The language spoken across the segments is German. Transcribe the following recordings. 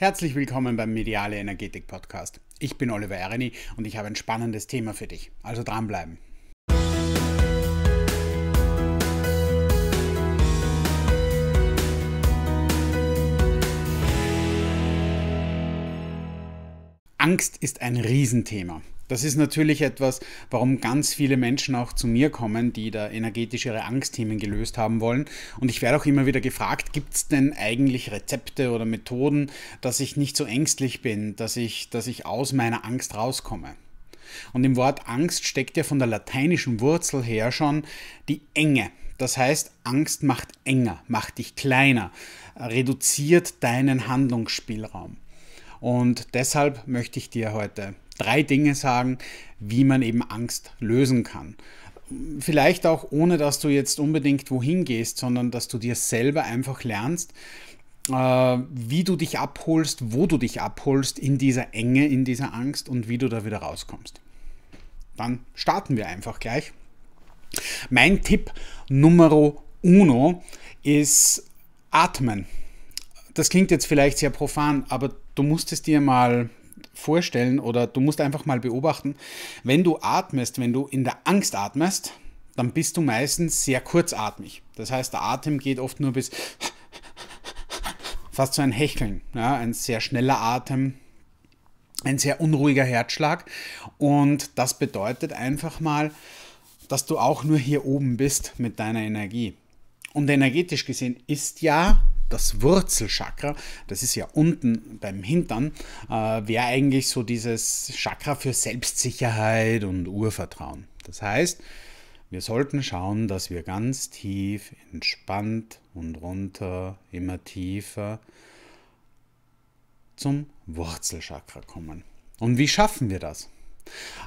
Herzlich willkommen beim Mediale Energetik Podcast. Ich bin Oliver Ereni und ich habe ein spannendes Thema für dich. Also dranbleiben. Angst ist ein Riesenthema. Das ist natürlich etwas, warum ganz viele Menschen auch zu mir kommen, die da energetisch ihre Angstthemen gelöst haben wollen. Und ich werde auch immer wieder gefragt, gibt es denn eigentlich Rezepte oder Methoden, dass ich nicht so ängstlich bin, dass ich, dass ich aus meiner Angst rauskomme? Und im Wort Angst steckt ja von der lateinischen Wurzel her schon die Enge. Das heißt, Angst macht enger, macht dich kleiner, reduziert deinen Handlungsspielraum. Und deshalb möchte ich dir heute drei Dinge sagen, wie man eben Angst lösen kann. Vielleicht auch ohne, dass du jetzt unbedingt wohin gehst, sondern dass du dir selber einfach lernst, äh, wie du dich abholst, wo du dich abholst in dieser Enge, in dieser Angst und wie du da wieder rauskommst. Dann starten wir einfach gleich. Mein Tipp Nummer uno ist Atmen. Das klingt jetzt vielleicht sehr profan, aber du musst es dir mal vorstellen oder du musst einfach mal beobachten, wenn du atmest, wenn du in der Angst atmest, dann bist du meistens sehr kurzatmig. Das heißt, der Atem geht oft nur bis fast so ein Hecheln, ja, ein sehr schneller Atem, ein sehr unruhiger Herzschlag. Und das bedeutet einfach mal, dass du auch nur hier oben bist mit deiner Energie. Und energetisch gesehen ist ja das Wurzelchakra, das ist ja unten beim Hintern, äh, wäre eigentlich so dieses Chakra für Selbstsicherheit und Urvertrauen. Das heißt, wir sollten schauen, dass wir ganz tief, entspannt und runter, immer tiefer zum Wurzelchakra kommen. Und wie schaffen wir das?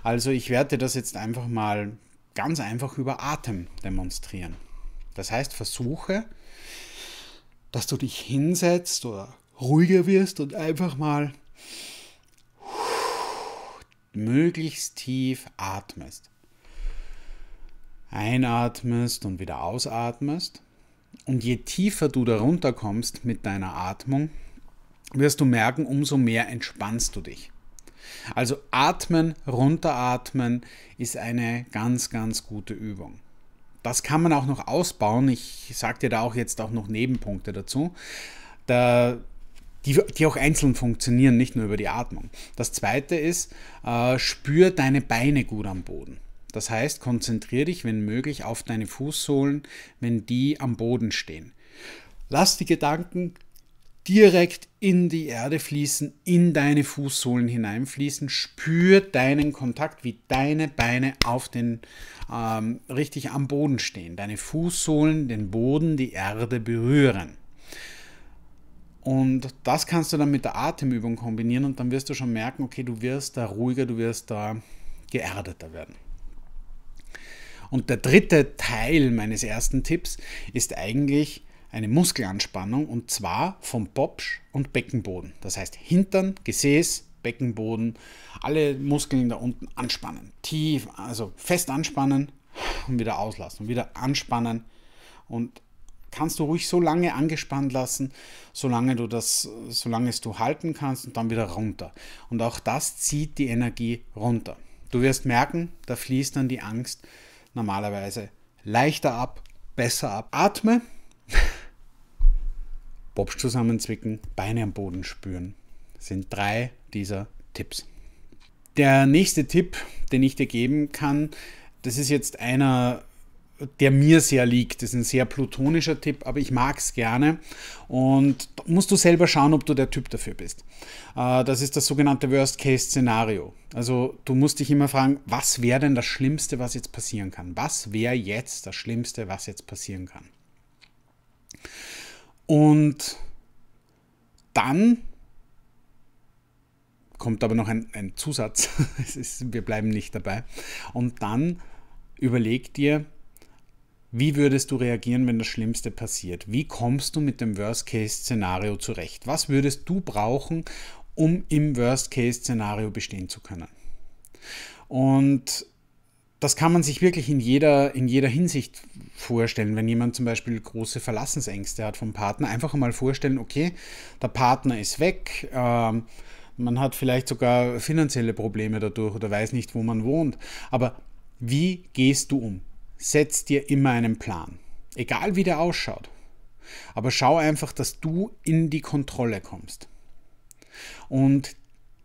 Also ich werde das jetzt einfach mal ganz einfach über Atem demonstrieren. Das heißt, versuche dass du dich hinsetzt oder ruhiger wirst und einfach mal möglichst tief atmest. Einatmest und wieder ausatmest. Und je tiefer du darunter kommst mit deiner Atmung, wirst du merken, umso mehr entspannst du dich. Also atmen, runteratmen ist eine ganz, ganz gute Übung. Das kann man auch noch ausbauen. Ich sage dir da auch jetzt auch noch Nebenpunkte dazu, da, die, die, auch einzeln funktionieren, nicht nur über die Atmung. Das zweite ist, äh, spür deine Beine gut am Boden. Das heißt, konzentriere dich, wenn möglich, auf deine Fußsohlen, wenn die am Boden stehen. Lass die Gedanken direkt in die Erde fließen, in deine Fußsohlen hineinfließen. Spür deinen Kontakt, wie deine Beine auf den ähm, richtig am Boden stehen, deine Fußsohlen den Boden, die Erde berühren. Und das kannst du dann mit der Atemübung kombinieren und dann wirst du schon merken, okay, du wirst da ruhiger, du wirst da geerdeter werden. Und der dritte Teil meines ersten Tipps ist eigentlich eine Muskelanspannung und zwar vom Popsch und Beckenboden. Das heißt Hintern, Gesäß, Beckenboden, alle Muskeln da unten anspannen. Tief, also fest anspannen und wieder auslassen und wieder anspannen und kannst du ruhig so lange angespannt lassen, solange du das, solange es du halten kannst und dann wieder runter. Und auch das zieht die Energie runter. Du wirst merken, da fließt dann die Angst normalerweise leichter ab, besser ab. Atme Bobsch zusammenzwicken, Beine am Boden spüren. Das sind drei dieser Tipps. Der nächste Tipp, den ich dir geben kann, das ist jetzt einer, der mir sehr liegt. Das ist ein sehr plutonischer Tipp, aber ich mag es gerne. Und musst du selber schauen, ob du der Typ dafür bist. Äh, das ist das sogenannte Worst-Case-Szenario. Also du musst dich immer fragen, was wäre denn das Schlimmste, was jetzt passieren kann? Was wäre jetzt das Schlimmste, was jetzt passieren kann? Und dann kommt aber noch ein, ein Zusatz, ist, wir bleiben nicht dabei. Und dann überleg dir, wie würdest du reagieren, wenn das Schlimmste passiert? Wie kommst du mit dem Worst-Case-Szenario zurecht? Was würdest du brauchen, um im Worst-Case-Szenario bestehen zu können? Und das kann man sich wirklich in jeder, in jeder Hinsicht vorstellen. Wenn jemand zum Beispiel große Verlassensängste hat vom Partner, einfach mal vorstellen, okay, der Partner ist weg, ähm, man hat vielleicht sogar finanzielle Probleme dadurch oder weiß nicht, wo man wohnt. Aber wie gehst du um? Setz dir immer einen Plan, egal wie der ausschaut. Aber schau einfach, dass du in die Kontrolle kommst. Und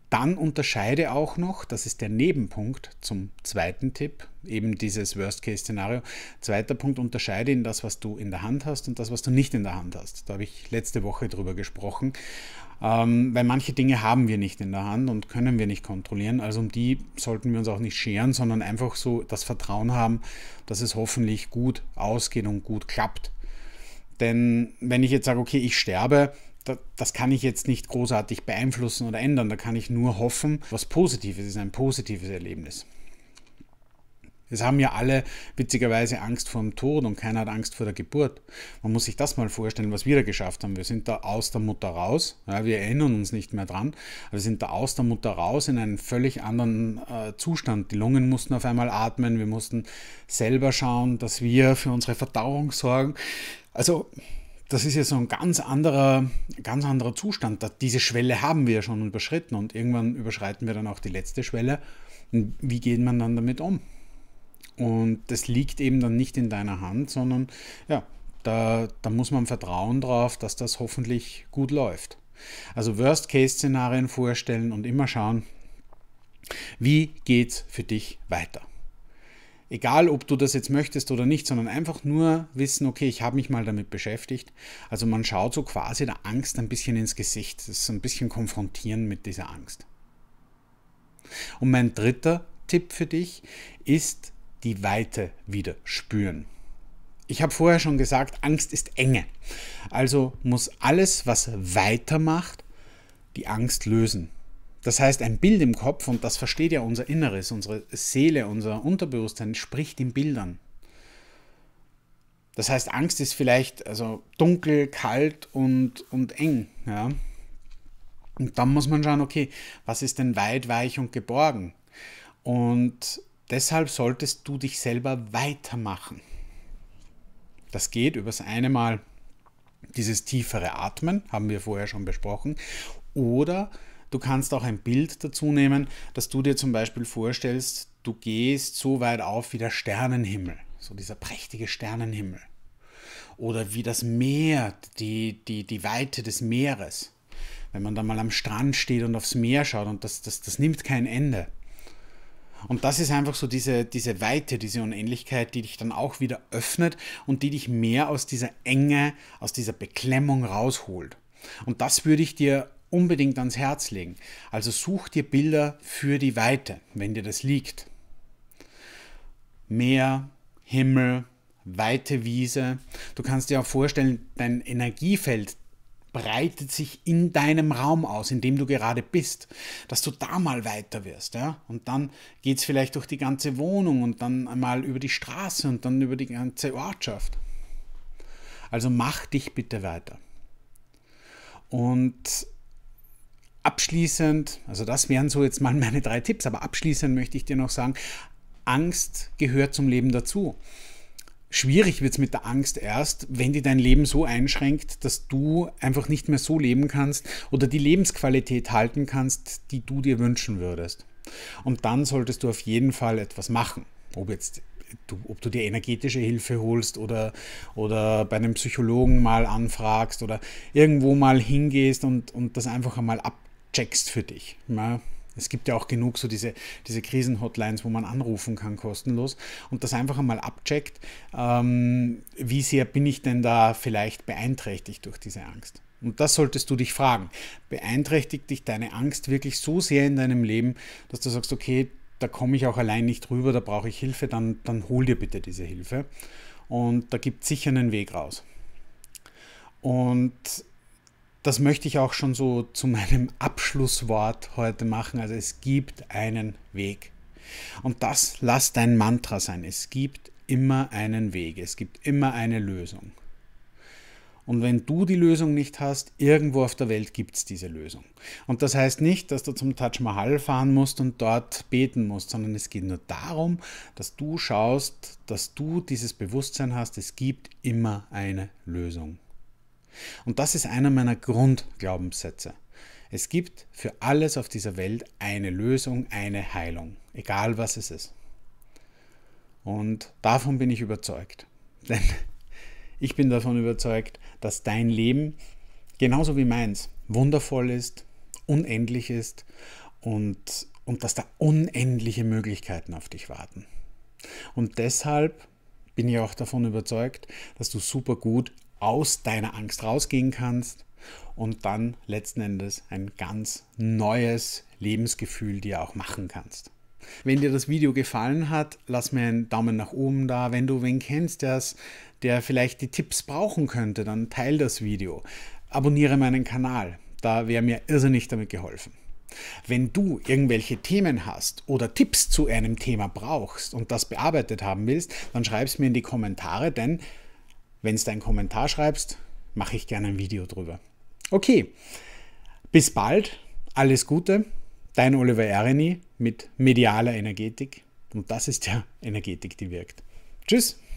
dann unterscheide auch noch, das ist der Nebenpunkt zum zweiten Tipp, eben dieses Worst-Case-Szenario. Zweiter Punkt, unterscheide in das, was du in der Hand hast und das, was du nicht in der Hand hast. Da habe ich letzte Woche drüber gesprochen, ähm, weil manche Dinge haben wir nicht in der Hand und können wir nicht kontrollieren. Also um die sollten wir uns auch nicht scheren, sondern einfach so das Vertrauen haben, dass es hoffentlich gut ausgeht und gut klappt. Denn wenn ich jetzt sage, okay, ich sterbe, das kann ich jetzt nicht großartig beeinflussen oder ändern. Da kann ich nur hoffen, was Positives ist, ein positives Erlebnis. Es haben ja alle witzigerweise Angst vor dem Tod und keiner hat Angst vor der Geburt. Man muss sich das mal vorstellen, was wir da geschafft haben. Wir sind da aus der Mutter raus, ja, wir erinnern uns nicht mehr dran, aber wir sind da aus der Mutter raus in einen völlig anderen äh, Zustand. Die Lungen mussten auf einmal atmen, wir mussten selber schauen, dass wir für unsere Verdauung sorgen. Also das ist ja so ein ganz anderer, ganz anderer Zustand. Diese Schwelle haben wir ja schon überschritten und irgendwann überschreiten wir dann auch die letzte Schwelle. Und wie geht man dann damit um? Und das liegt eben dann nicht in deiner Hand, sondern ja, da, da muss man Vertrauen drauf, dass das hoffentlich gut läuft. Also Worst-Case-Szenarien vorstellen und immer schauen, wie geht's für dich weiter? egal ob du das jetzt möchtest oder nicht, sondern einfach nur wissen, okay, ich habe mich mal damit beschäftigt. Also man schaut so quasi der Angst ein bisschen ins Gesicht. Das ist so ein bisschen konfrontieren mit dieser Angst. Und mein dritter Tipp für dich ist die Weite wieder spüren. Ich habe vorher schon gesagt, Angst ist enge. Also muss alles, was weitermacht, die Angst lösen. Das heißt, ein Bild im Kopf, und das versteht ja unser Inneres, unsere Seele, unser Unterbewusstsein, spricht in Bildern. Das heißt, Angst ist vielleicht also dunkel, kalt und, und eng. Ja? Und dann muss man schauen, okay, was ist denn weit, weich und geborgen? Und deshalb solltest du dich selber weitermachen. Das geht übers eine Mal dieses tiefere Atmen, haben wir vorher schon besprochen, oder Du kannst auch ein Bild dazu nehmen, dass du dir zum Beispiel vorstellst, du gehst so weit auf wie der Sternenhimmel, so dieser prächtige Sternenhimmel. Oder wie das Meer, die, die, die Weite des Meeres. Wenn man da mal am Strand steht und aufs Meer schaut und das, das, das nimmt kein Ende. Und das ist einfach so diese, diese Weite, diese Unendlichkeit, die dich dann auch wieder öffnet und die dich mehr aus dieser Enge, aus dieser Beklemmung rausholt. Und das würde ich dir unbedingt ans Herz legen. Also such dir Bilder für die Weite, wenn dir das liegt. Meer, Himmel, weite Wiese. Du kannst dir auch vorstellen, dein Energiefeld breitet sich in deinem Raum aus, in dem du gerade bist, dass du da mal weiter wirst. Ja? Und dann geht es vielleicht durch die ganze Wohnung und dann einmal über die Straße und dann über die ganze Ortschaft. Also mach dich bitte weiter. Und abschließend, also das wären so jetzt mal meine drei Tipps, aber abschließend möchte ich dir noch sagen, Angst gehört zum Leben dazu. Schwierig wird es mit der Angst erst, wenn die dein Leben so einschränkt, dass du einfach nicht mehr so leben kannst oder die Lebensqualität halten kannst, die du dir wünschen würdest. Und dann solltest du auf jeden Fall etwas machen. Ob jetzt Du, ob du dir energetische Hilfe holst oder, oder bei einem Psychologen mal anfragst oder irgendwo mal hingehst und, und das einfach einmal ab, checkst für dich. Na? Ne? Es gibt ja auch genug so diese, diese Krisenhotlines, wo man anrufen kann, kostenlos, und das einfach einmal abcheckt, ähm, wie sehr bin ich denn da vielleicht beeinträchtigt durch diese Angst. Und das solltest du dich fragen. Beeinträchtigt dich deine Angst wirklich so sehr in deinem Leben, dass du sagst, okay, da komme ich auch allein nicht rüber, da brauche ich Hilfe, dann, dann hol dir bitte diese Hilfe. Und da gibt es sicher einen Weg raus. Und das möchte ich auch schon so zu meinem Abschlusswort heute machen. Also es gibt einen Weg. Und das lass dein Mantra sein. Es gibt immer einen Weg. Es gibt immer eine Lösung. Und wenn du die Lösung nicht hast, irgendwo auf der Welt gibt es diese Lösung. Und das heißt nicht, dass du zum Taj Mahal fahren musst und dort beten musst, sondern es geht nur darum, dass du schaust, dass du dieses Bewusstsein hast, es gibt immer eine Lösung. Und das ist einer meiner Grundglaubenssätze. Es gibt für alles auf dieser Welt eine Lösung, eine Heilung, egal was es ist. Und davon bin ich überzeugt. Denn ich bin davon überzeugt, dass dein Leben genauso wie meins wundervoll ist, unendlich ist und, und dass da unendliche Möglichkeiten auf dich warten. Und deshalb bin ich auch davon überzeugt, dass du super gut aus deiner Angst rausgehen kannst und dann letzten Endes ein ganz neues Lebensgefühl dir auch machen kannst. Wenn dir das Video gefallen hat, lass mir einen Daumen nach oben da. Wenn du wen kennst, der's, der vielleicht die Tipps brauchen könnte, dann teile das Video. Abonniere meinen Kanal, da wäre mir irrsinnig damit geholfen. Wenn du irgendwelche Themen hast oder Tipps zu einem Thema brauchst und das bearbeitet haben willst, dann schreib es mir in die Kommentare, denn wenn es deinen Kommentar schreibst, mache ich gerne ein Video drüber. Okay, bis bald, alles Gute, dein Oliver Ereni mit medialer Energetik. Und das ist ja Energetik, die wirkt. Tschüss!